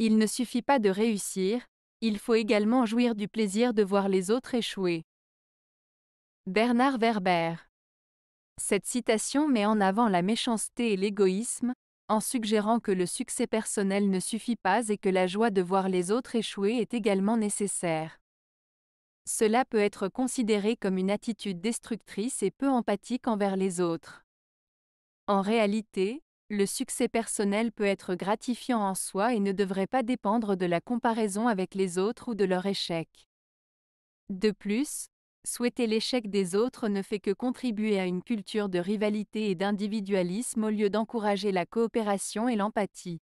Il ne suffit pas de réussir, il faut également jouir du plaisir de voir les autres échouer. Bernard Werber Cette citation met en avant la méchanceté et l'égoïsme, en suggérant que le succès personnel ne suffit pas et que la joie de voir les autres échouer est également nécessaire. Cela peut être considéré comme une attitude destructrice et peu empathique envers les autres. En réalité, le succès personnel peut être gratifiant en soi et ne devrait pas dépendre de la comparaison avec les autres ou de leur échec. De plus, souhaiter l'échec des autres ne fait que contribuer à une culture de rivalité et d'individualisme au lieu d'encourager la coopération et l'empathie.